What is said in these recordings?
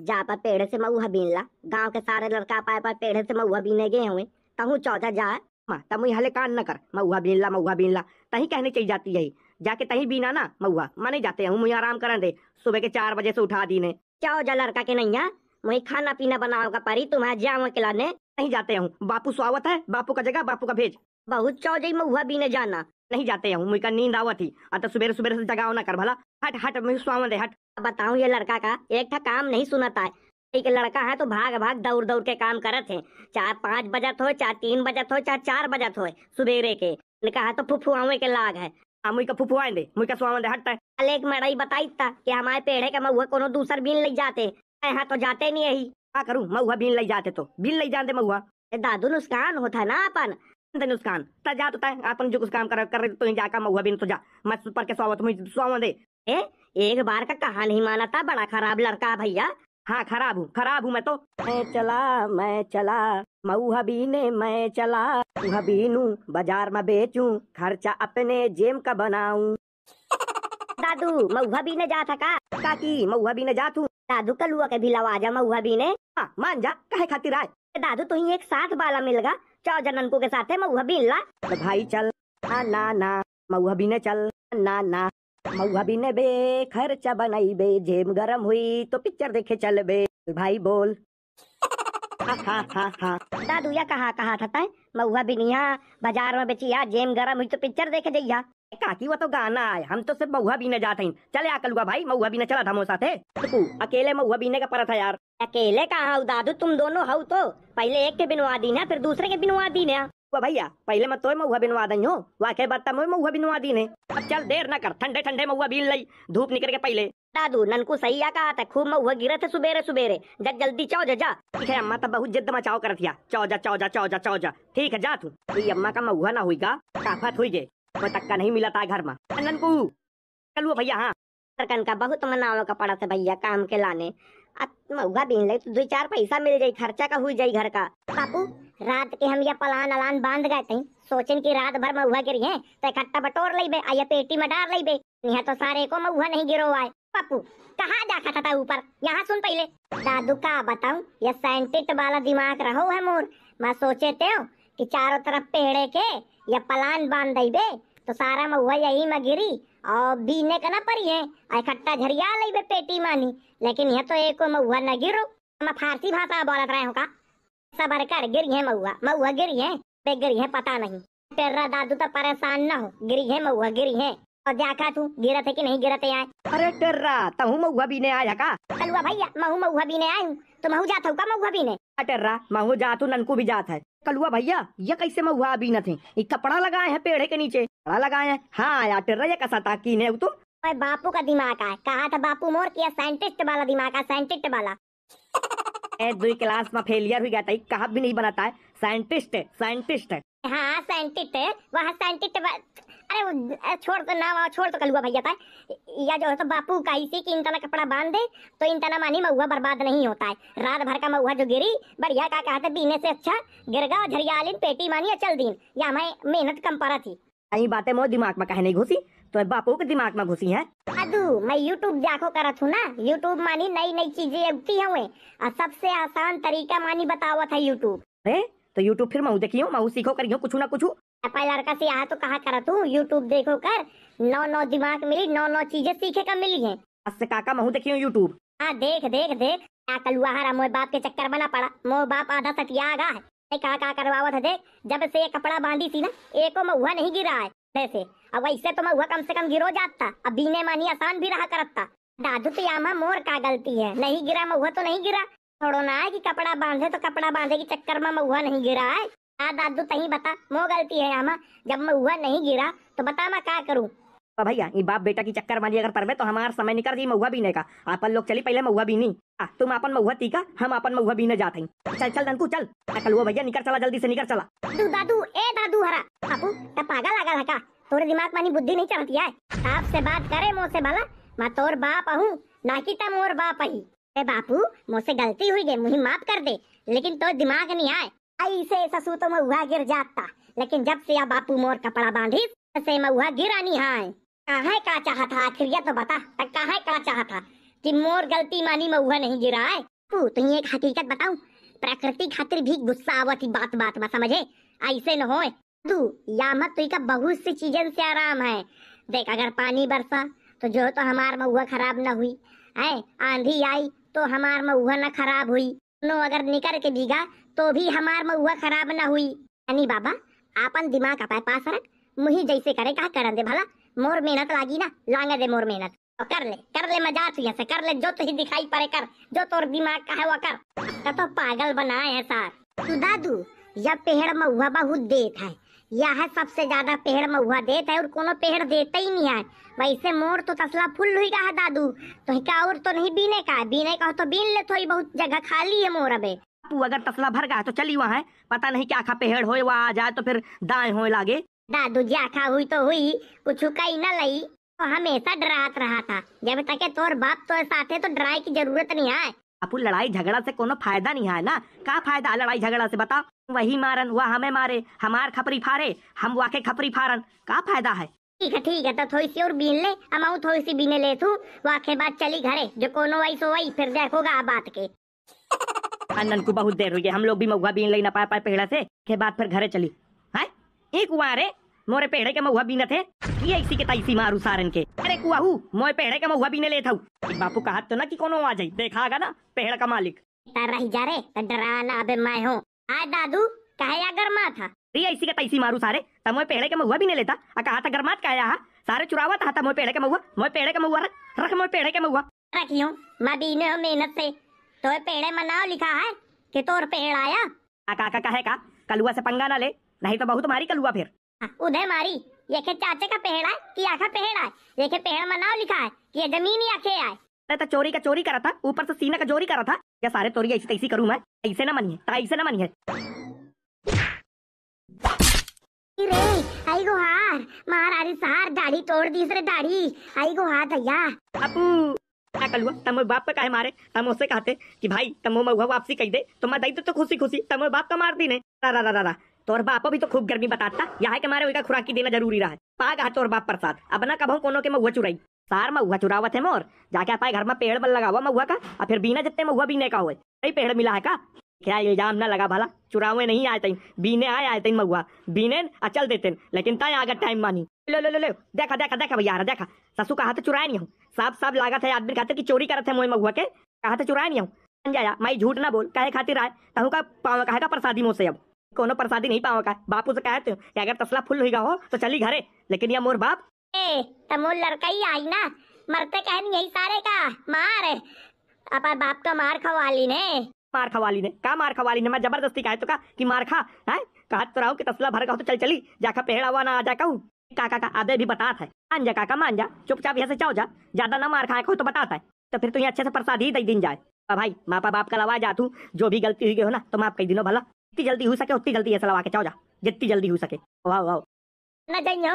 पापा पर पेड़ से मऊ बीन ला गाँव के सारे लड़का पाए पर पेड़ से मऊ बीने गए हुए तहु चौथा जाए तमुई हले कान न कर मऊहा बीन ला मऊहा बीन ला तही कहने चली जाती है जाके तही बीना ना मऊहा मने जाते हूँ मुझे आराम करन दे सुबह के चार बजे से उठा दीने क्या हो जा लड़का के नैया मुही खाना पीना बनाओगा परी तुम्हारे जाऊँ खिलाने नहीं जाते हूँ बापू स्वावत है बापू का जगह बापू का भेज बहुत चौ जई मऊहा बीने जाना नहीं जाते हूँ मुझे नींद आवत ही अत सुबह सुबह से जगाओ ना कर भला हट हट मुझे स्वावत है हट अब बताऊं ये लड़का का एक था काम नहीं सुनाता है एक लड़का है तो भाग भाग दौड़ दौड़ के काम करते है चाहे पाँच बजत हो चाहे तीन बजत हो चाहे चार बजत हो सुबेरे के इनका है तो फुफुआवे के लाग है हमारे पेड़े का दूसर बीन जाते यहाँ तो जाते नहीं महुआ बीन जाते तो। बीन जाते महुआ दादू नुस्कान होता ना अपन नुस्कान ता जात तो है अपन जो कुछ काम कर कर तो महुआ बीन तो जा के ए, एक बार का कहा नहीं माना था बड़ा खराब लड़का भैया हाँ खराब हूँ खराब हूँ मैं तो मैं चला मैं चला मऊ हबीने मैं चला हबीनू बाजार में बेचू खर्चा अपने जेम का बनाऊ दादू मऊ भी ने जा था का काकी मऊ भी ने जा तू दादू कलुआ के भी लवा जा मऊ भी ने हाँ, मान जा कहे खातिर आए दादू तो एक साथ बाला मिल गा चौ जनन के साथ है मऊहा ला तो भाई चल ना ना मऊ मऊहा ने चल ना ना मऊहा बिन बे खर्चा बनाई बे जेम गरम हुई तो पिक्चर देखे चल बे भाई बोल दादू या कहा कहा था तय भी बिनिया बाजार में बेचिया जेम गरम हुई तो पिक्चर देखे जइया काकी वो तो गाना है हम तो सिर्फ महुआ बीने जाते हैं चले आकलुआ भाई महुआ बीने चला था मोसा थे अकेले महुआ बीने का पड़ा था यार अकेले कहा दादू तुम दोनों हो तो पहले एक के बिनवा दीना फिर दूसरे के बिनवा दीना वो भैया पहले मैं तोय महुआ बिनवा दई हूँ वाकई बत्ता मैं महुआ बिनवा दी ने अब चल देर ना कर ठंडे ठंडे महुआ बीन लई धूप निकल के पहले दादू ननकू सही आ कहा था खूब महुआ गिरे थे सुबेरे सुबेरे जब जल्दी चौ जा ठीक है अम्मा तो बहुत जिद मचाओ कर दिया चौ जा चौ जा चौ जा चौ जा ठीक है जा तू अम्मा का महुआ ना हुईगा काफत हुई गे कोई तक्का नहीं मिला था घर में ननकू चलो भैया हाँ सरकन का बहुत मनावे का पड़ा था भैया काम के लाने अब महुआ बीन ले तो दो चार पैसा मिल जाये खर्चा का हुई जाये घर का बापू रात के हम यह पलान अलान बांध गए थे सोचन की रात भर महुआ गिरी है तो इकट्ठा बटोर ले आइए पेटी में डाल ले यहाँ तो सारे को महुआ नहीं गिरो आए पप्पू कहाँ जा था ऊपर यहाँ सुन पहले दादू का बताऊं ये साइंटिस्ट वाला दिमाग रहो है मोर मैं सोचे थे कि चारों तरफ पेड़े के ये पलान बांध दे तो सारा महुआ यही में गिरी और बीने का ना पड़ी है इकट्ठा झरिया ले पेटी मानी लेकिन यह तो एक महुआ न गिरो मैं फारसी भाषा बोल रहे हूँ का सबर कर गिरी है महुआ महुआ गिरी है ते गिरी है पता नहीं तेरा दादू तो परेशान ना हो गिरी है महुआ गिरी है और देखा तू गिरा थे कि नहीं गिरा थे यहाँ अरे टेर्रा तहु महुआ बीने आया का अलवा भैया महू महुआ बीने आई हूँ तो महू जाता हूँ का महुआ बीने टेर्रा महू जात हूँ ननकू भी जात है कलुआ भैया ये कैसे महुआ बीना थे ये कपड़ा लगाए हैं पेड़ के नीचे कपड़ा लगाए हैं हाँ आया टेर्रा ये कसा था की तुम बापू का दिमाग है कहा था बापू मोर किया साइंटिस्ट वाला दिमाग है साइंटिस्ट वाला मैं दुई क्लास में फेलियर हो गया था कहा भी नहीं बनाता है साइंटिस्ट है साइंटिस्ट है हाँ साइंटिस्ट है वहाँ साइंटिस्ट अरे छोड़ तो ना छोड़ तो कलुआ भैया था या जो है तो बापू का इसी की इंतना कपड़ा बांध दे तो इंतना मानी महुआ बर्बाद नहीं होता है रात भर का महुआ जो गिरी बढ़िया का कहा था बीने से अच्छा गिर गिरगा झरियालीन पेटी मानिया चल दिन या मैं मेहनत कम पड़ा थी यही बातें मोह दिमाग में कहे नहीं घुसी तो बापू के दिमाग में घुसी है अदू मैं यूट्यूब जाको कर हूँ ना यूट्यूब मानी नई नई चीजें उठती हुए और सबसे आसान तरीका मानी बतावा था यूट्यूब तो यूट्यूब फिर मऊ देखियो मऊ सीखो करियो कुछ ना कुछ लड़का से यहाँ तो कहा करा तू यूट्यूब देखो कर नौ नौ दिमाग मिली नौ नौ चीजें सीखे का मिली है काका महू देखियो यूट्यूब हाँ देख देख देख कलुआ हरा मोह बाप के चक्कर बना पड़ा मोह बाप आधा सटिया आगा है कहा करवावा था देख जब से ये कपड़ा बांधी थी ना एको हुआ नहीं गिरा है वैसे अब वैसे तो मैं हुआ कम से कम गिरो जाता अब बीने मानी आसान भी रहा करता दादू तो यामा मोर का गलती है नहीं गिरा महुआ तो नहीं गिरा छोड़ो ना है कि कपड़ा बांधे तो कपड़ा बांधे की चक्कर में महुआ नहीं गिरा है दादू तही बता मो गलती है यामा जब मैं हुआ नहीं गिरा तो बता मैं क्या करूँ तो भैया ये बाप बेटा की चक्कर मारी अगर परवे तो हमारा समय निकल रही महुआ बीने का आपन लोग चली पहले महुआ बीनी आ, तुम अपन महुआ टीका हम अपन महुआ बीने जाते हैं चल चल ननकू चल अकल वो भैया निकल चला जल्दी से निकल चला दू दादू ए दादू हरा बापू तब पागल लगा हका तोरे दिमाग मानी बुद्धि नहीं चलती है साफ से बात करे मोह से भला मैं तोर बाप हूँ ना कि तम और बाप ही ए बापू मुझसे गलती हुई गई मुही माफ कर दे लेकिन तो दिमाग नहीं आए ऐसे ससू तो महुआ गिर जाता लेकिन जब से या बापू मोर कपड़ा बांधी से महुआ गिरानी है कहा का चाहा था आखिर यह तो बता कहा का चाहा था कि मोर गलती मानी वह नहीं गिरा है तू तो एक हकीकत बताऊं प्रकृति खातिर भी गुस्सा आवत बात बात में समझे ऐसे न होए तू या मत का बहुत सी चीजें से आराम है देख अगर पानी बरसा तो जो तो हमार मऊहा खराब ना हुई है आंधी आई तो हमार मऊहा ना खराब हुई नो अगर निकल के भीगा तो भी हमार मऊहा खराब ना हुई यानी बाबा आपन दिमाग का पास रख मुही जैसे करे का करन दे भला मोर मेहनत लागी ना लांगे दे मोर मेहनत तो कर ले कर ले मजा तू यहाँ से कर ले जो ही दिखाई पड़े कर जो तोर दिमाग का है वो कर तो, तो पागल बनाए है सर तू दादू यह पेड़ महुआ बहुत देत है यह है सबसे ज्यादा पेड़ महुआ देत है और कोनो पेड़ देते ही नहीं है वैसे मोर तो तसला फुल हुई है दादू तो का और तो नहीं बीने का है बीने का तो बीन ले थोड़ी बहुत जगह खाली है मोर अबे अगर तसला भर गया है तो चली वहाँ पता नहीं क्या खा पेड़ हो वहाँ आ जाए तो फिर दाएं हो लागे दादू जी आखा हुई तो हुई कुछ कही न लई तो हमेशा डरात रहा था जब तक तोर बाप तो है तो डराए की जरूरत नहीं है अपू लड़ाई झगड़ा से कोनो फायदा नहीं है ना का फायदा लड़ाई झगड़ा से बताओ वही मारन वह हमें मारे हमार खपरी फारे हम वाके खपरी फारन का फायदा है ठीक है ठीक है तो थोड़ी सी और बीन ले हम थोड़ी सी बीने ले तू वाके बाद चली घरे जो कोनो वही सो वही फिर देखोगा बात के अनन को बहुत देर हो गई हम लोग भी महुआ बीन ले ना पाए पाए पेड़ा से के बाद फिर घरे चली एक कुआ रे मोरे पेड़े के महुआ बीनत थे ये इसी के तैसी मारू सारन के अरे कुआहू मोरे पेड़े के महुआ बीने ले था बापू कहा तो ना कि कोनो आ जाए देखा देखागा ना पेड़ का मालिक रही जा रे तो डराना अबे मैं हूँ आ दादू कहे या गर्मा था ये इसी के तैसी मारू सारे तब मोए पेड़े के महुआ भी नहीं लेता आ कहा था गर्मात का यहाँ सारे चुरावा था, था मोए पेड़े के महुआ मोए पेड़े के महुआ रख रख मोए पेड़े के महुआ रखियो मैं बीने हूँ मेहनत से तो पेड़े मनाओ लिखा है कि तोर पेड़ आया आ काका कहे का कलुआ से पंगा ना ले नहीं तो बहुत मारी कलुआ फिर हाँ, उधर मारी ये के चाचे का पेड़ है कि आखा पेड़ है ये के पेड़ में नाव लिखा है कि ये जमीन ही आखे आए तो चोरी का चोरी करा था ऊपर से सीना का चोरी करा था या सारे तोरी ऐसी तैसी करूँ मैं ऐसे ना मनी मनिए ऐसे ना मनी है मनिए आई गुहार महारानी सार दाढ़ी तोड़ दी सर दाढ़ी आई गुहार दया अपू क्या कलुआ तमो बाप का काहे मारे तमो से कहते कि भाई तमो महुआ वापसी कह दे तो मैं दई तो, तो खुशी खुशी तमो बाप का मार दी ने रा रा रा रा तोर बाप भी तो खूब गर्मी बताता यहाँ के मारे का खुराकी देना जरूरी रहा पा गा तोर बाप प्रसाद अब ना कभो कोनो के महुआ चुराई सार महुआ चुराव है मोर जाके आप घर में पेड़ बल लगावा महुआ का और फिर बीना जितने महुआ बीने का होए नहीं पेड़ मिला है का क्या इल्जाम ना लगा भला चुरावे नहीं आए तीन बीने आए आए तीन महुआ बीने अचल देते लेकिन तय आगे टाइम मानी लो लो लो लो देखा देखा देखा भैया देखा ससु कहा था चुराया नहीं हूँ साफ साफ लागत था आदमी खाते की चोरी करते है मोह महुआ के कहा था चुराया नहीं हूँ समझाया माई झूठ ना बोल कहे खातिर आए तहु का पावा कहे प्रसादी मोह से अब कोनो प्रसादी नहीं पाओगा बापू से कहत कि अगर तसला फुल हुई हो तो चली घरे लेकिन यह मोर बाप ए तमो तो लड़का ही आई ना मरते कह यही सारे का मार अपन बाप का मार खवाली ने मार खवाली ने का मार खवाली ने मैं जबरदस्ती कहा तो का कि मार खा है कहा तो रहो कि तसला भर का तो चल चली जाखा पेड़ा हुआ ना आ जा कहूँ काका का आदे भी बताता है मान जा काका मान जा चुपचाप यहाँ से चाओ जा ज्यादा ना मार खाए को तो बताता है तो फिर तुम्हें अच्छे से प्रसाद ही दे दिन जाए भाई मापा बाप का लवा जा तू जो भी गलती हुई हो ना तो माफ कई दिनों भला जितनी जल्दी हो सके उतनी जल्दी ये सलावा के चाहो जा जितनी जल्दी हो सके वाह वाह न जइयो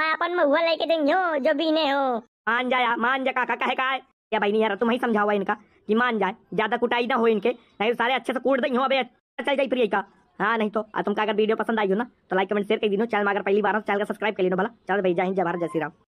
मैं अपन में हुआ लेके जइयो जो भी बीने हो मान जाया मान जा काका कहे का या भाई नहीं यार तुम ही समझाओ इनका कि मान जाए ज्यादा कुटाई ना हो इनके नहीं तो सारे अच्छे से कूट दई अबे चल जाई प्रिय का हाँ नहीं तो तुमका अगर वीडियो पसंद आई हो ना तो लाइक कमेंट शेयर कर दी चैनल अगर पहली बार चैनल का सब्सक्राइब कर लेना भला चल भाई जय हिंद जय भारत जय श्री राम